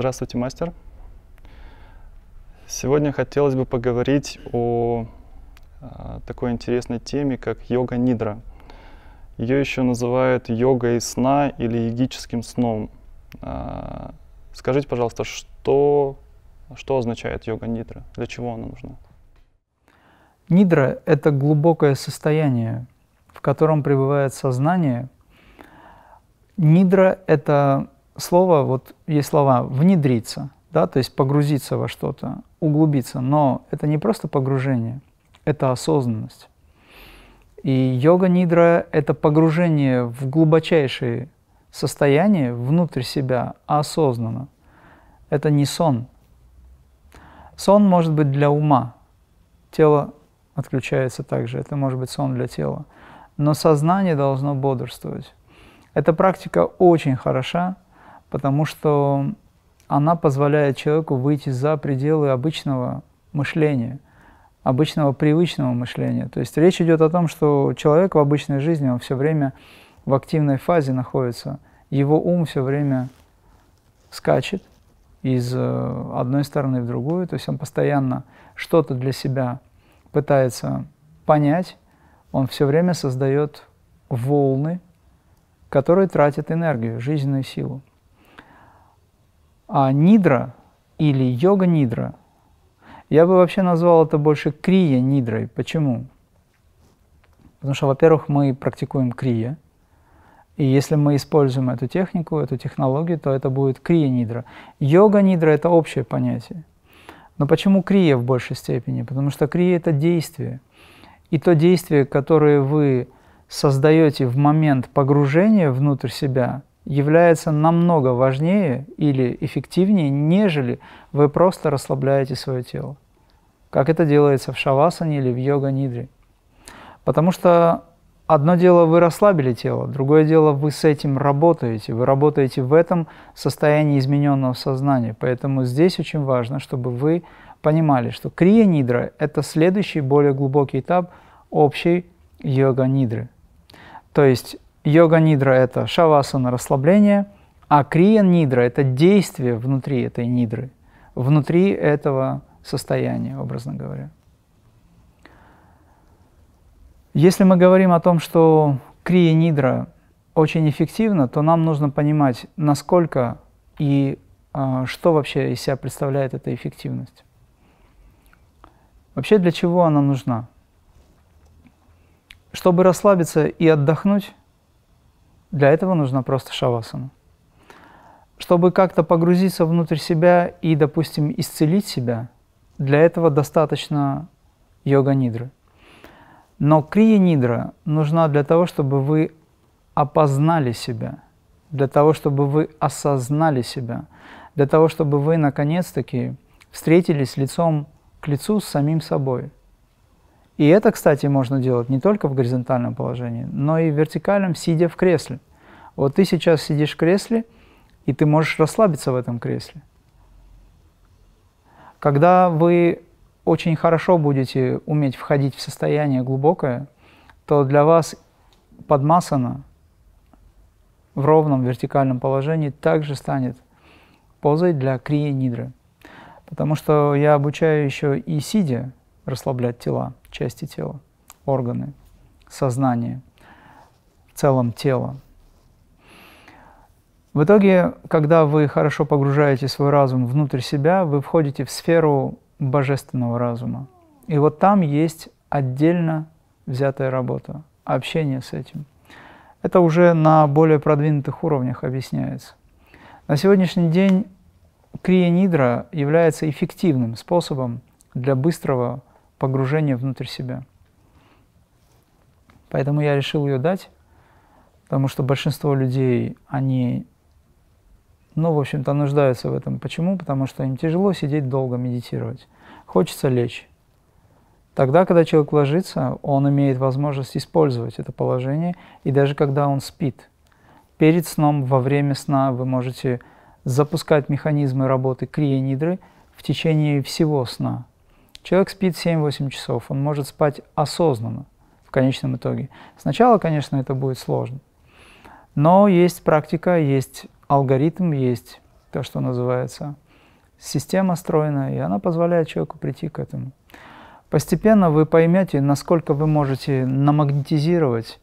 Здравствуйте, мастер. Сегодня хотелось бы поговорить о, о а, такой интересной теме, как йога нидра. Ее еще называют йогой сна или йогическим сном. А, скажите, пожалуйста, что, что означает йога нидра? Для чего она нужна? Нидра – это глубокое состояние, в котором пребывает сознание. Нидра – это слово, вот есть слова «внедриться», да, то есть погрузиться во что-то, углубиться, но это не просто погружение, это осознанность. И йога-нидра – это погружение в глубочайшее состояние внутрь себя осознанно. Это не сон. Сон может быть для ума. Тело отключается также. Это может быть сон для тела. Но сознание должно бодрствовать. Эта практика очень хороша – потому что она позволяет человеку выйти за пределы обычного мышления, обычного привычного мышления. То есть речь идет о том, что человек в обычной жизни, он все время в активной фазе находится, его ум все время скачет из э, одной стороны в другую, то есть он постоянно что-то для себя пытается понять, он все время создает волны, которые тратят энергию, жизненную силу. А нидра или йога-нидра, я бы вообще назвал это больше крия-нидрой. Почему? Потому что, во-первых, мы практикуем крия, и если мы используем эту технику, эту технологию, то это будет крия-нидра. Йога-нидра – это общее понятие. Но почему крия в большей степени? Потому что крия – это действие. И то действие, которое вы создаете в момент погружения внутрь себя – является намного важнее или эффективнее, нежели вы просто расслабляете свое тело, как это делается в шавасане или в йога-нидре. Потому что одно дело вы расслабили тело, другое дело вы с этим работаете, вы работаете в этом состоянии измененного сознания. Поэтому здесь очень важно, чтобы вы понимали, что крия-нидра – это следующий более глубокий этап общей йога-нидры. То есть Йога нидра – это шавасана, расслабление, а крия нидра – это действие внутри этой нидры, внутри этого состояния, образно говоря. Если мы говорим о том, что крия нидра очень эффективна, то нам нужно понимать, насколько и э, что вообще из себя представляет эта эффективность. Вообще для чего она нужна? Чтобы расслабиться и отдохнуть, для этого нужна просто шавасана. Чтобы как-то погрузиться внутрь себя и, допустим, исцелить себя, для этого достаточно йога-нидры. Но крия-нидра нужна для того, чтобы вы опознали себя, для того, чтобы вы осознали себя, для того, чтобы вы наконец-таки встретились лицом к лицу с самим собой – и это, кстати, можно делать не только в горизонтальном положении, но и в вертикальном, сидя в кресле. Вот ты сейчас сидишь в кресле, и ты можешь расслабиться в этом кресле. Когда вы очень хорошо будете уметь входить в состояние глубокое, то для вас подмасана в ровном вертикальном положении также станет позой для крия нидры. Потому что я обучаю еще и сидя, расслаблять тела, части тела, органы, сознание, в целом тело. В итоге, когда вы хорошо погружаете свой разум внутрь себя, вы входите в сферу божественного разума. И вот там есть отдельно взятая работа, общение с этим. Это уже на более продвинутых уровнях объясняется. На сегодняшний день крия нидра является эффективным способом для быстрого погружение внутрь себя. Поэтому я решил ее дать, потому что большинство людей, они, ну, в общем-то, нуждаются в этом. Почему? Потому что им тяжело сидеть долго, медитировать. Хочется лечь. Тогда, когда человек ложится, он имеет возможность использовать это положение, и даже когда он спит. Перед сном, во время сна вы можете запускать механизмы работы крия-нидры в течение всего сна – Человек спит 7-8 часов, он может спать осознанно в конечном итоге. Сначала, конечно, это будет сложно, но есть практика, есть алгоритм, есть то, что называется система стройная, и она позволяет человеку прийти к этому. Постепенно вы поймете, насколько вы можете намагнетизировать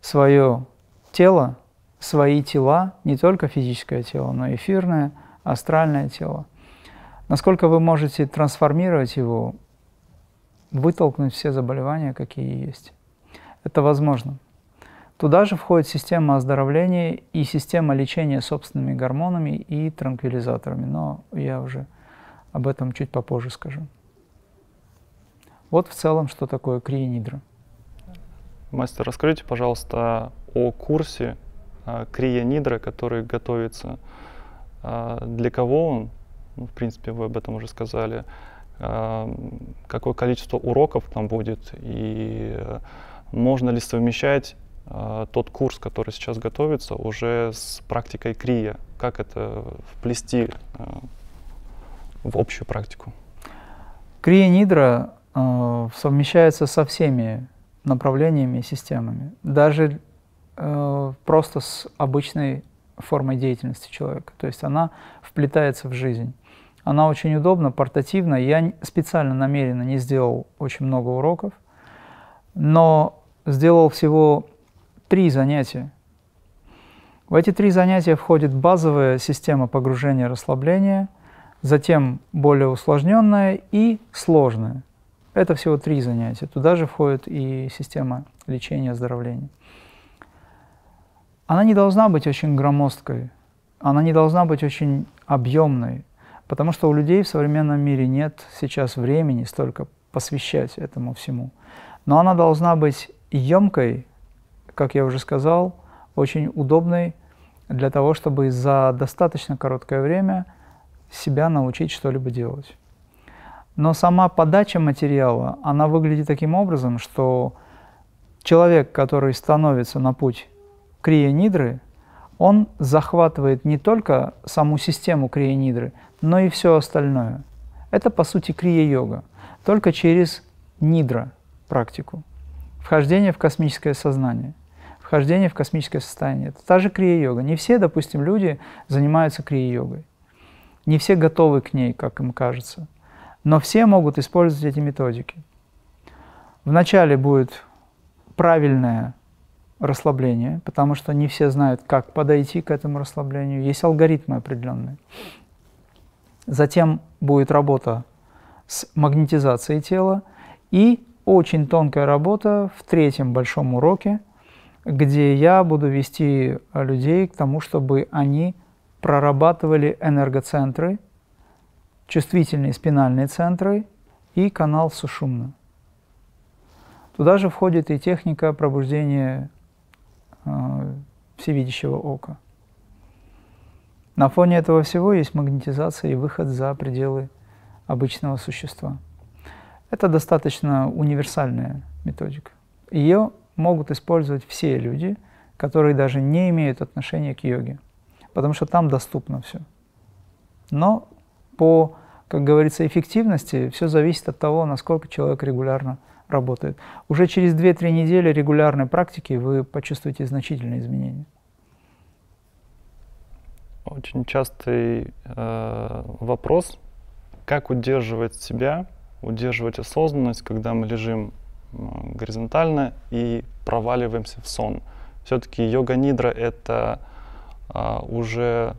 свое тело, свои тела, не только физическое тело, но и эфирное, астральное тело – Насколько вы можете трансформировать его, вытолкнуть все заболевания, какие есть. Это возможно. Туда же входит система оздоровления и система лечения собственными гормонами и транквилизаторами, но я уже об этом чуть попозже скажу. Вот в целом, что такое криенидра. Мастер, расскажите, пожалуйста, о курсе а, Крия который готовится. А, для кого он ну, в принципе, вы об этом уже сказали, а, какое количество уроков там будет, и можно ли совмещать а, тот курс, который сейчас готовится, уже с практикой крия, как это вплести а, в общую практику? Крия Нидра совмещается со всеми направлениями и системами, даже просто с обычной формой деятельности человека. То есть она вплетается в жизнь. Она очень удобна, портативна. Я специально намеренно не сделал очень много уроков, но сделал всего три занятия. В эти три занятия входит базовая система погружения и расслабления, затем более усложненная и сложная. Это всего три занятия. Туда же входит и система лечения, оздоровления она не должна быть очень громоздкой, она не должна быть очень объемной, потому что у людей в современном мире нет сейчас времени столько посвящать этому всему. Но она должна быть емкой, как я уже сказал, очень удобной для того, чтобы за достаточно короткое время себя научить что-либо делать. Но сама подача материала, она выглядит таким образом, что человек, который становится на путь крионидры, он захватывает не только саму систему крионидры, но и все остальное. Это, по сути, крия-йога, только через нидра практику. Вхождение в космическое сознание, вхождение в космическое состояние. Это та же крия-йога. Не все, допустим, люди занимаются крия-йогой. Не все готовы к ней, как им кажется. Но все могут использовать эти методики. Вначале будет правильная расслабление, потому что не все знают, как подойти к этому расслаблению. Есть алгоритмы определенные. Затем будет работа с магнетизацией тела и очень тонкая работа в третьем большом уроке, где я буду вести людей к тому, чтобы они прорабатывали энергоцентры, чувствительные спинальные центры и канал сушумна. Туда же входит и техника пробуждения Э, всевидящего ока. На фоне этого всего есть магнетизация и выход за пределы обычного существа. Это достаточно универсальная методика. Ее могут использовать все люди, которые даже не имеют отношения к йоге, потому что там доступно все. Но по, как говорится, эффективности все зависит от того, насколько человек регулярно работает. Уже через 2-3 недели регулярной практики вы почувствуете значительные изменения. Очень частый э, вопрос, как удерживать себя, удерживать осознанность, когда мы лежим горизонтально и проваливаемся в сон. Все-таки йога-нидра — это а, уже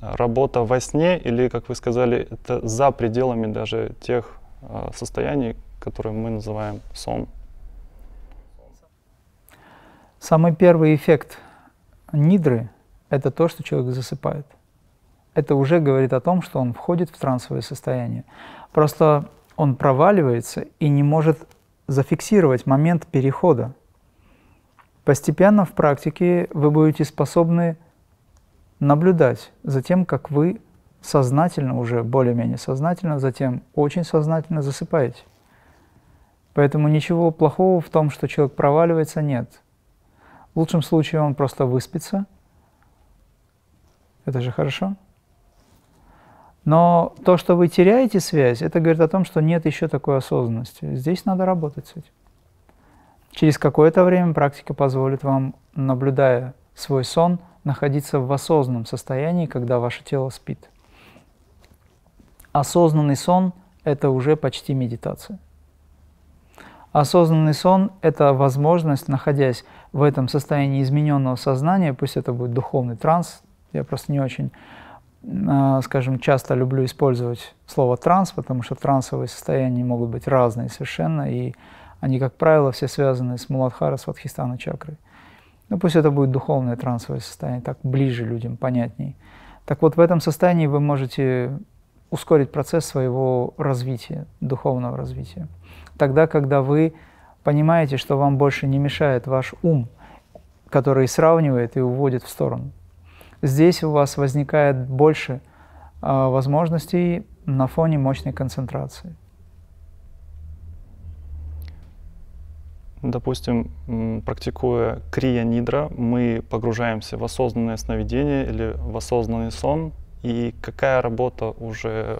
работа во сне или, как вы сказали, это за пределами даже тех а, состояний, который мы называем сон. Самый первый эффект нидры – это то, что человек засыпает. Это уже говорит о том, что он входит в трансовое состояние. Просто он проваливается и не может зафиксировать момент перехода. Постепенно в практике вы будете способны наблюдать за тем, как вы сознательно уже, более-менее сознательно, затем очень сознательно засыпаете. Поэтому ничего плохого в том, что человек проваливается, нет. В лучшем случае он просто выспится. Это же хорошо. Но то, что вы теряете связь, это говорит о том, что нет еще такой осознанности. Здесь надо работать с этим. Через какое-то время практика позволит вам, наблюдая свой сон, находиться в осознанном состоянии, когда ваше тело спит. Осознанный сон – это уже почти медитация. Осознанный сон – это возможность, находясь в этом состоянии измененного сознания, пусть это будет духовный транс, я просто не очень, а, скажем, часто люблю использовать слово «транс», потому что трансовые состояния могут быть разные совершенно, и они, как правило, все связаны с Муладхара, с Вадхистана чакрой. Ну, пусть это будет духовное трансовое состояние, так ближе людям, понятней. Так вот, в этом состоянии вы можете ускорить процесс своего развития, духовного развития. Тогда, когда вы понимаете, что вам больше не мешает ваш ум, который сравнивает и уводит в сторону. Здесь у вас возникает больше э, возможностей на фоне мощной концентрации. Допустим, практикуя крия-нидра, мы погружаемся в осознанное сновидение или в осознанный сон – и какая работа уже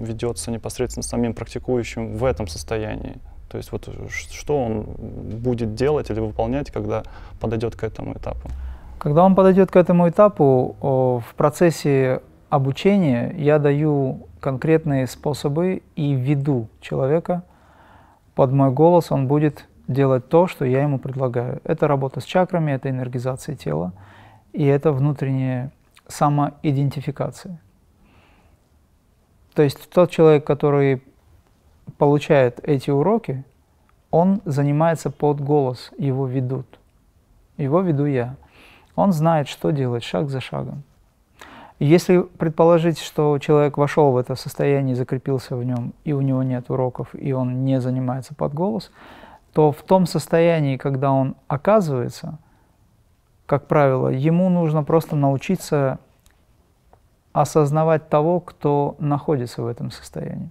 ведется непосредственно самим практикующим в этом состоянии. То есть вот э, что он будет делать или выполнять, когда подойдет к этому этапу? Когда он подойдет к этому этапу, в процессе обучения я даю конкретные способы и веду человека под мой голос, он будет делать то, что я ему предлагаю. Это работа с чакрами, это энергизация тела, и это внутреннее самоидентификации. То есть тот человек, который получает эти уроки, он занимается под голос, его ведут. Его веду я. Он знает, что делать шаг за шагом. Если предположить, что человек вошел в это состояние, закрепился в нем, и у него нет уроков, и он не занимается под голос, то в том состоянии, когда он оказывается – как правило, ему нужно просто научиться осознавать того, кто находится в этом состоянии.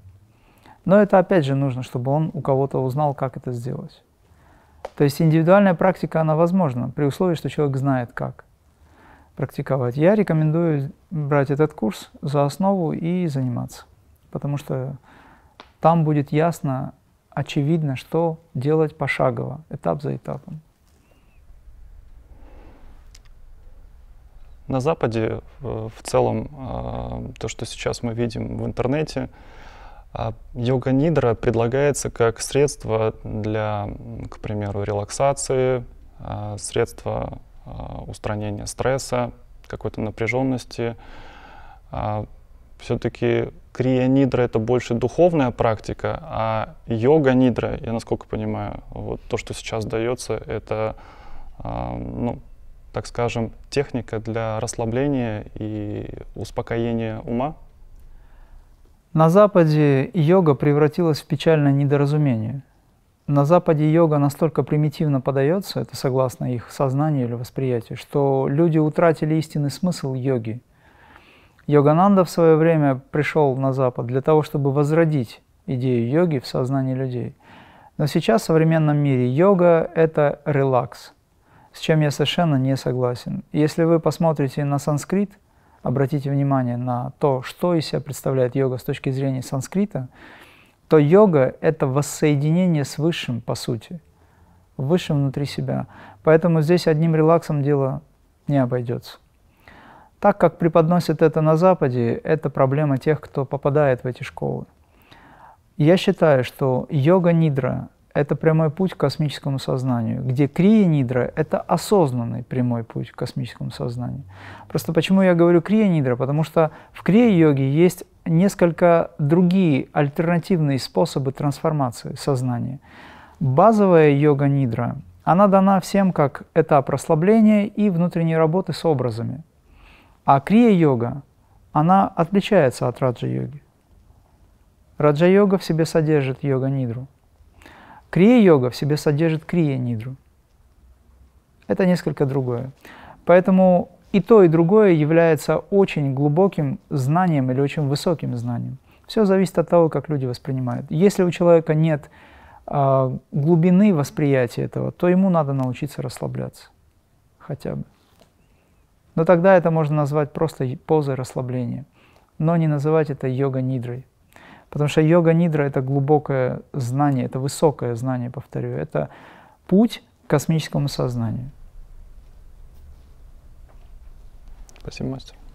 Но это опять же нужно, чтобы он у кого-то узнал, как это сделать. То есть индивидуальная практика, она возможна, при условии, что человек знает, как практиковать. Я рекомендую брать этот курс за основу и заниматься, потому что там будет ясно, очевидно, что делать пошагово, этап за этапом. На Западе э, в целом э, то, что сейчас мы видим в интернете, а, йога нидра предлагается как средство для, к примеру, релаксации, а, средство а, устранения стресса, какой-то напряженности. Все-таки крия нидра это больше духовная практика, а йога нидра, я насколько понимаю, вот то, что сейчас дается, это ну, так скажем, техника для расслабления и успокоения ума? На Западе йога превратилась в печальное недоразумение. На Западе йога настолько примитивно подается, это согласно их сознанию или восприятию, что люди утратили истинный смысл йоги. Йогананда в свое время пришел на Запад для того, чтобы возродить идею йоги в сознании людей. Но сейчас в современном мире йога – это релакс – с чем я совершенно не согласен. Если вы посмотрите на санскрит, обратите внимание на то, что из себя представляет йога с точки зрения санскрита, то йога – это воссоединение с Высшим, по сути, Высшим внутри себя. Поэтому здесь одним релаксом дело не обойдется. Так как преподносят это на Западе, это проблема тех, кто попадает в эти школы. Я считаю, что йога-нидра это прямой путь к космическому сознанию, где крия нидра – это осознанный прямой путь к космическому сознанию. Просто почему я говорю крия нидра? Потому что в крия йоге есть несколько другие альтернативные способы трансформации сознания. Базовая йога нидра, она дана всем как этап расслабления и внутренней работы с образами. А крия-йога, она отличается от раджа-йоги. Раджа-йога в себе содержит йога-нидру – Крия-йога в себе содержит крия-нидру. Это несколько другое. Поэтому и то, и другое является очень глубоким знанием или очень высоким знанием. Все зависит от того, как люди воспринимают. Если у человека нет э, глубины восприятия этого, то ему надо научиться расслабляться хотя бы. Но тогда это можно назвать просто позой расслабления, но не называть это йога-нидрой. Потому что йога-нидра — это глубокое знание, это высокое знание, повторю. Это путь к космическому сознанию. Спасибо, мастер.